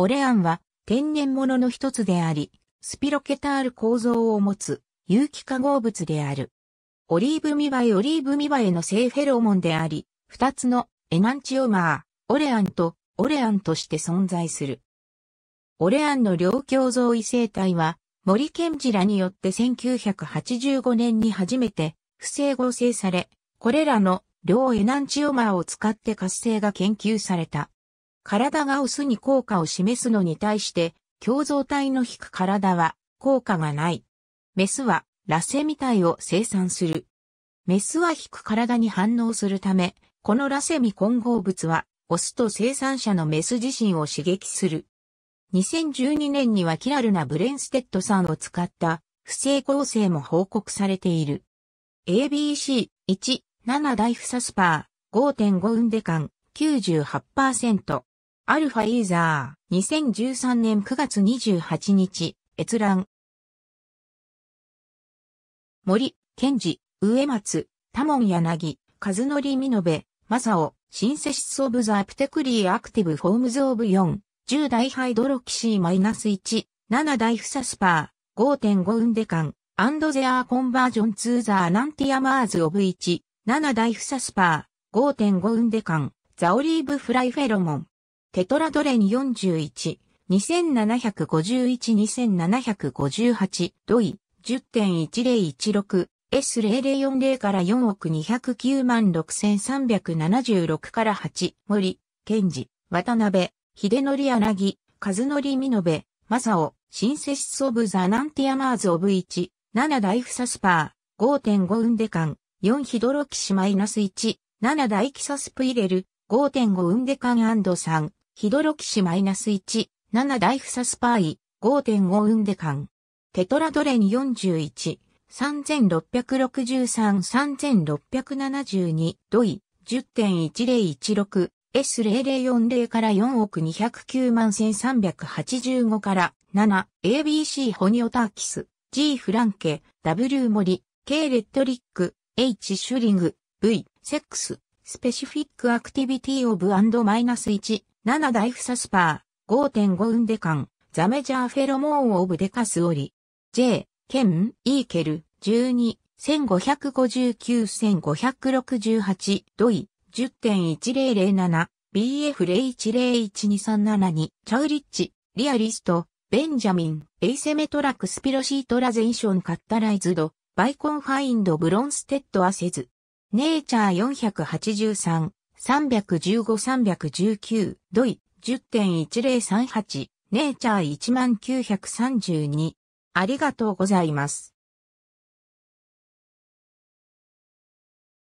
オレアンは天然物の一つであり、スピロケタール構造を持つ有機化合物である。オリーブミバエオリーブミバエの性フェロモンであり、二つのエナンチオマー、オレアンとオレアンとして存在する。オレアンの両胸像異性体は、森健ジらによって1985年に初めて不正合成され、これらの両エナンチオマーを使って活性が研究された。体がオスに効果を示すのに対して、共造体の引く体は効果がない。メスはラセミ体を生産する。メスは引く体に反応するため、このラセミ混合物は、オスと生産者のメス自身を刺激する。2012年にはキラルなブレンステッドさんを使った不正構成も報告されている。ABC1、7大フサスパー、5.5ウンデ間、98%。アルファイーザー、2013年9月28日、閲覧。森、健治、植松、多門柳、和則美延、正雄、シンセシスオブザープテクリーアクティブフォームズオブ4、10代ハイドロキシーマイナス1、7代フサスパー、5.5ウンデカン、アンドゼアーコンバージョンツーザーナンティアマーズオブ1、7代フサスパー、5.5ウンデカン、ザオリーブフライフェロモン。テトラドレン41、2751-2758、ドイ、10.1016、S0040 から4億209万6376から8、森、健治、渡辺、秀則柳、和則美延、正雄、シンセシス・オブ・ザ・ナンティアマーズ・オブ・1、7大フサスパー、5.5ウンデカン4ヒドロキシマイナス1、7大キサスプイレル、5.5ウンデカン &3、ヒドロキシマイナス -1、7ダイフサスパーイ、5.5ウンデカン。テトラドレン41、3663-3672ドイ10.1016 S0040 から4億209万1385から7 ABC ホニオターキス G フランケ W 森 K レットリック H シュリング V セックススペシフィックアクティビティオブマイナス &-1 7大フサスパー、5.5ウンデカン、ザメジャーフェロモンオブデカスオリ、J、ケン、イーケル、12、1559-1568ドイ、10.1007、BF0101237 2チャウリッチ、リアリスト、ベンジャミン、エイセメトラクスピロシートラゼンションカッタライズド、バイコンファインドブロンステッドアセズ。ネイチャー483、315-319、ドイ、10.1038、ネイチャー1932。ありがとうございます。